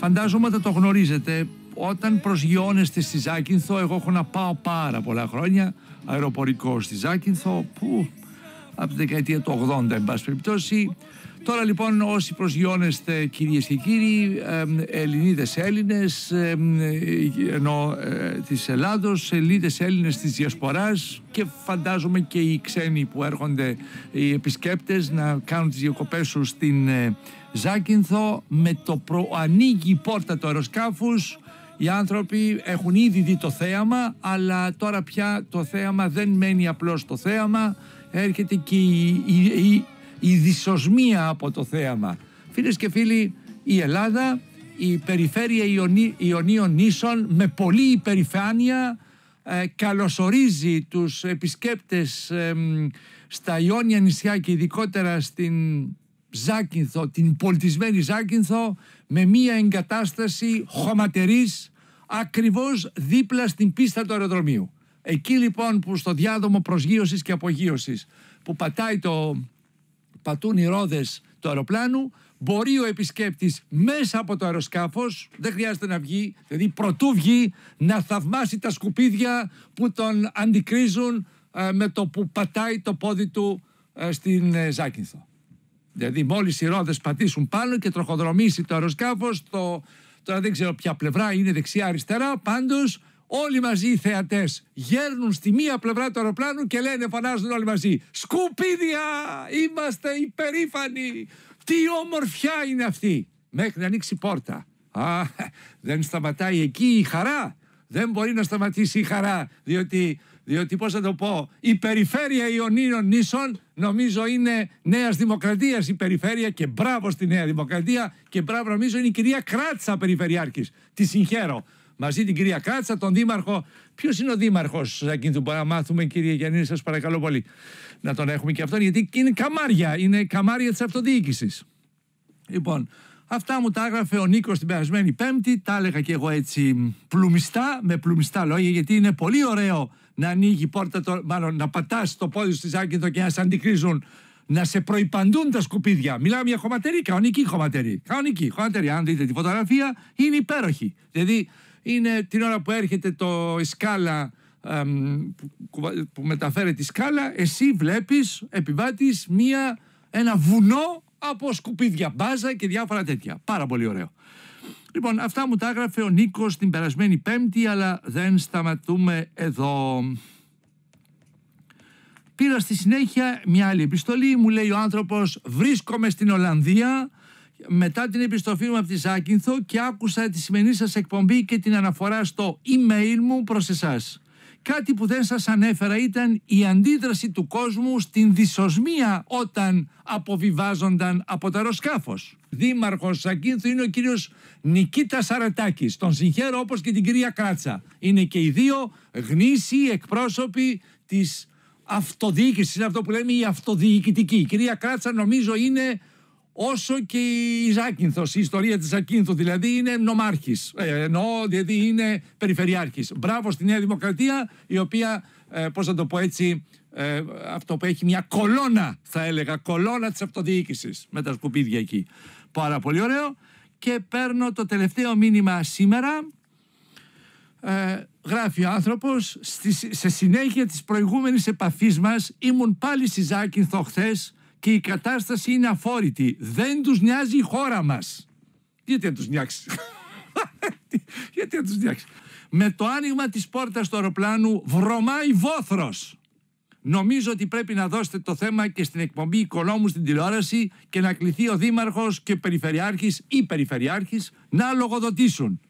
Φαντάζομαι ότι το γνωρίζετε. Όταν προσγειώνεστε στη Ζάκυνθο, εγώ έχω να πάω πάρα πολλά χρόνια αεροπορικό στη Ζάκυνθο, που από τη δεκαετία του 80, εν πάση περιπτώσει. Τώρα λοιπόν όσοι προσγειώνεστε κυρίες και κύριοι, Ελληνίδες Έλληνες, ενώ ε, της Ελλάδος, Ελληνίδες Έλληνες της Διασποράς και φαντάζομαι και οι ξένοι που έρχονται, οι επισκέπτες να κάνουν τις διακοπές τους στην ε, Ζάκυνθο με το προ... ανοίγει η πόρτα του αεροσκάφους, οι άνθρωποι έχουν ήδη δει το θέαμα αλλά τώρα πια το θέαμα δεν μένει απλώς το θέαμα έρχεται και η, η, δυσοσμία από το θέαμα Φίλες και φίλοι η Ελλάδα η περιφέρεια Ιωνίων Νήσων με πολλή υπερηφάνεια ε, καλωσορίζει τους επισκέπτες στα Ιόνια νησιά και ειδικότερα στην Ζάκυνθο, την πολιτισμένη Ζάκυνθο με μία εγκατάσταση χωματερής ακριβώς δίπλα στην πίστα του αεροδρομίου. Εκεί λοιπόν που στο διάδομο προσγείωσης και απογείωσης που πατάει το, πατούν οι ρόδες του αεροπλάνου μπορεί ο επισκέπτης μέσα από το αεροσκάφος, δεν χρειάζεται να βγει, δηλαδή πρωτού βγει να θαυμάσει τα σκουπίδια που τον αντικρίζουν ε, με το που πατάει το πόδι του ε, στην ε, Ζάκυνθο. Δηλαδή, μόλις οι ρόδες πατήσουν πάνω και τροχοδρομήσει το αεροσκάφος, το... τώρα δεν ξέρω ποια πλευρά είναι, δεξιά-αριστερά. Πάντως, όλοι μαζί οι θεατές γέρνουν στη μία πλευρά του αεροπλάνου και λένε, φωνάζουν όλοι μαζί. Σκουπίδια! Είμαστε υπερήφανοι! Τι ομορφιά είναι αυτή! Μέχρι να ανοίξει πόρτα. Α, δεν σταματάει εκεί η χαρά. Δεν μπορεί να σταματήσει η χαρά, διότι, διότι πώς θα το πω, η περιφέρεια Ιωνίων νήσων νομίζω είναι Νέας Δημοκρατίας η περιφέρεια και μπράβο στη Νέα Δημοκρατία και μπράβο νομίζω είναι η κυρία Κράτσα Περιφερειάρχης. Τη συγχαίρω. Μαζί την κυρία Κράτσα, τον Δήμαρχο. Ποιος είναι ο Δήμαρχος εκείνου που να μάθουμε, κύριε Γιάννη, σας παρακαλώ πολύ να τον έχουμε και αυτόν, γιατί είναι καμάρια. Είναι καμάρια της αυτοδιοίκησης. Λοιπόν, Αυτά μου τα έγραφε ο νίκος την περασμένη Πέμπτη. Τα έλεγα και εγώ έτσι πλουμιστά, με πλουμιστά λόγια, γιατί είναι πολύ ωραίο να ανοίγει πόρτα, το, μάλλον να πατάς το πόδι στη εδώ και να σε αντικρίζουν, να σε προϋπαντούν τα σκουπίδια. Μιλάμε για χωματερή, κανονική χωματερή. Κανονική χωματερή. Αν δείτε τη φωτογραφία, είναι υπέροχη. Δηλαδή, είναι την ώρα που έρχεται το σκάλα που, που μεταφέρει τη σκάλα, εσύ βλέπεις, επιβάτης μία, ένα βουνό από σκουπίδια μπάζα και διάφορα τέτοια. Πάρα πολύ ωραίο. Λοιπόν, αυτά μου τα έγραφε ο Νίκος την περασμένη Πέμπτη, αλλά δεν σταματούμε εδώ. Πήρα στη συνέχεια μια άλλη επιστολή, μου λέει ο άνθρωπος «Βρίσκομαι στην Ολλανδία» μετά την επιστροφή μου από τη Ζάκυνθο και άκουσα τη σημερινή σας εκπομπή και την αναφορά στο email μου προς εσάς. Κάτι που δεν σας ανέφερα ήταν η αντίδραση του κόσμου στην δυσοσμία όταν αποβιβάζονταν από τα αεροσκάφος. Δήμαρχος Σακίνθου είναι ο κύριος Νικήτας Σαρατάκης. Τον συγχαίρω όπως και την κυρία Κράτσα. Είναι και οι δύο γνήσιοι εκπρόσωποι της αυτοδιοίκησης. Είναι αυτό που λέμε η αυτοδιοικητική. Η κυρία Κράτσα νομίζω είναι όσο και η Ζάκυνθος, η ιστορία της Ζάκυνθου δηλαδή είναι νομάρχης, ε, εννοώ δηλαδή είναι περιφερειάρχης. Μπράβο στη Νέα Δημοκρατία η οποία, ε, πώς να το πω έτσι, ε, αυτό που έχει μια κολόνα θα έλεγα, κολόνα της αυτοδιοίκησης. με τα σκουπίδια εκεί. Πάρα πολύ ωραίο και παίρνω το τελευταίο μήνυμα σήμερα ε, γράφει ο άνθρωπος σε συνέχεια της προηγούμενης επαφής μας, ήμουν πάλι στη Ζάκυνθο χθες και η κατάσταση είναι αφόρητη. Δεν τους νοιάζει η χώρα μας. Γιατί να τους νοιάξεις. Γιατί να τους νοιάξεις. Με το άνοιγμα της πόρτας του αεροπλάνου βρωμάει βόθρος. Νομίζω ότι πρέπει να δώσετε το θέμα και στην εκπομπή Οικονόμου στην τηλεόραση και να κληθεί ο Δήμαρχος και ο Περιφερειάρχης ή Περιφερειάρχης να λογοδοτήσουν.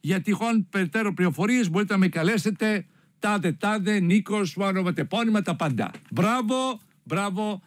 Για τυχόν περαιτέρω πληροφορίες μπορείτε να με καλέσετε τάδε τάδε, Νίκος, τα πάντα. Μπράβο, μπράβο.